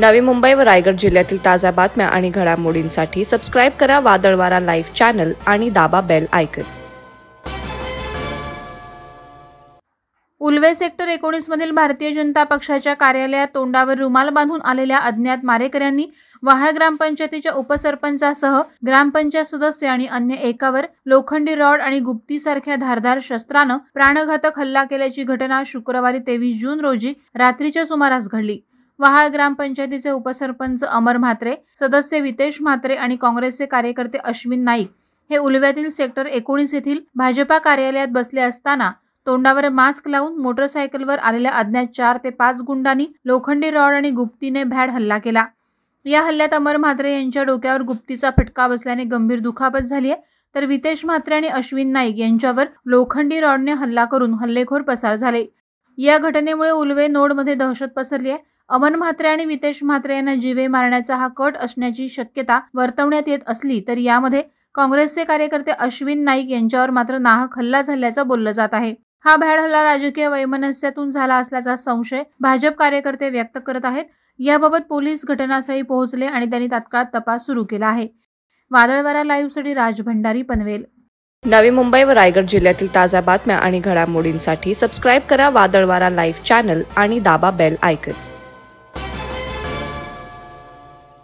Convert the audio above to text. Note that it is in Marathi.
नवी मुंबई व रायगड जिल्ह्यातील ताज्या बातम्या आणि घडामोडींसाठी सबस्क्राईब करा वादळवारा लाईव्ह चॅनल आणि दाबा बेल आयकन उल्वे सेक्टर एकोणीसमधील भारतीय जनता पक्षाच्या कार्यालयात तोंडावर रुमाल बांधून आलेल्या अज्ञात मारेकऱ्यांनी वहाळ ग्रामपंचायतीच्या उपसरपंचासह ग्रामपंचायत सदस्य आणि अन्य एकावर लोखंडी रॉड आणि गुप्तीसारख्या धारधार शस्त्रानं प्राणघातक हल्ला केल्याची घटना शुक्रवारी तेवीस जून रोजी रात्रीच्या सुमारास घडली वहाळ ग्रामपंचायतीचे उपसरपंच अमर म्हात्रे सदस्य वितेश म्हात्रे आणि काँग्रेसचे कार्यकर्ते अश्विन नाईक हे उलव्यातील सेक्टर एकोणीस येथील भाजपा कार्यालयात बसले असताना तोंडावर मास्क लावून मोटरसायकलवर आलेल्या अज्ञात चार ते पाच गुंडांनी लोखंडी रॉड आणि गुप्तीने भॅड हल्ला केला या हल्ल्यात अमर म्हात्रे यांच्या डोक्यावर गुप्तीचा फटका बसल्याने गंभीर दुखापत झाली आहे तर वितेश म्हात्रे आणि अश्विन नाईक यांच्यावर लोखंडी रॉडने हल्ला करून हल्लेखोर पसार झाले या घटनेमुळे उलवे नोडमध्ये दहशत पसरली आहे अमन म्हात्रे आणि वितेश म्हात्रे यांना जीवे मारण्याचा हा कट असण्याची शक्यता वर्तवण्यात येत असली तर यामध्ये काँग्रेसचे कार्यकर्ते अश्विन नाईक यांच्यावर मात्र नाहक हल्ला झाल्याचं बोललं जात आहे हा भ्याड हल्ला राजकीय वैमनस्यातून झाला असल्याचा संशय भाजप कार्यकर्ते व्यक्त करत आहेत याबाबत पोलीस घटनास्थळी पोहोचले आणि त्यांनी तात्काळ तपास सुरू केला आहे वादळवारा लाईव्हसाठी राज भंडारी पनवेल नवी मुंबई व रायगड जिल्ह्यातील ताज्या बातम्या आणि घडामोडींसाठी सबस्क्राईब करा वादळवारा लाईव्ह चॅनल आणि दाबा बेल आयकन